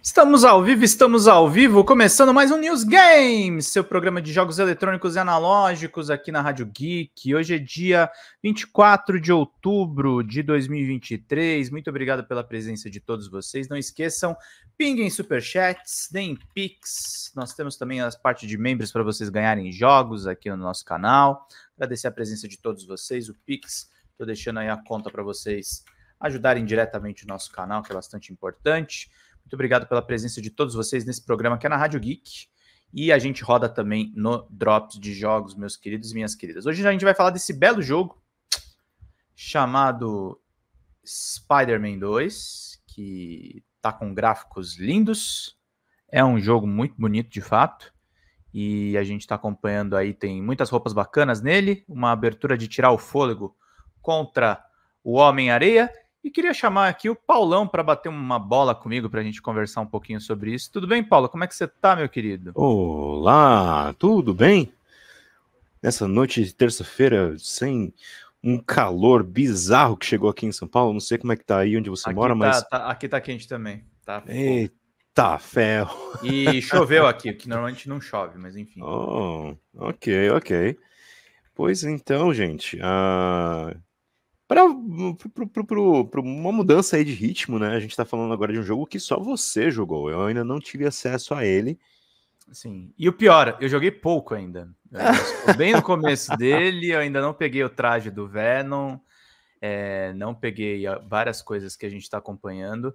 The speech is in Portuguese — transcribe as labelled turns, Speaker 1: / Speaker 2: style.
Speaker 1: Estamos ao vivo, estamos ao vivo, começando mais um News Games, seu programa de jogos eletrônicos e analógicos aqui na Rádio Geek. Hoje é dia 24 de outubro de 2023. Muito obrigado pela presença de todos vocês. Não esqueçam, pinguem superchats, deem pix. Nós temos também as partes de membros para vocês ganharem jogos aqui no nosso canal. Agradecer a presença de todos vocês, o pix. Estou deixando aí a conta para vocês ajudarem diretamente o nosso canal, que é bastante importante. Muito obrigado pela presença de todos vocês nesse programa que é na Rádio Geek. E a gente roda também no Drops de Jogos, meus queridos e minhas queridas. Hoje a gente vai falar desse belo jogo chamado Spider-Man 2, que tá com gráficos lindos. É um jogo muito bonito de fato. E a gente está acompanhando aí, tem muitas roupas bacanas nele, uma abertura de tirar o fôlego contra o Homem-Areia e queria chamar aqui o Paulão para bater uma bola comigo para a gente conversar um pouquinho sobre isso. Tudo bem, Paulo? Como é que você está, meu querido?
Speaker 2: Olá, tudo bem? Nessa noite de terça-feira, sem um calor bizarro que chegou aqui em São Paulo, não sei como é que tá aí onde você aqui mora, tá, mas
Speaker 1: tá, aqui tá quente também, tá?
Speaker 2: Eita, ferro.
Speaker 1: E choveu aqui, que normalmente não chove, mas enfim.
Speaker 2: Oh, OK, OK. Pois então, gente, uh, para hum, uma mudança aí de ritmo, né? A gente está falando agora de um jogo que só você jogou. Eu ainda não tive acesso a ele.
Speaker 1: Sim. E o pior, eu joguei pouco ainda. Né, bem no começo dele, eu ainda não peguei o traje do Venom, é, não peguei ah, várias coisas que a gente está acompanhando.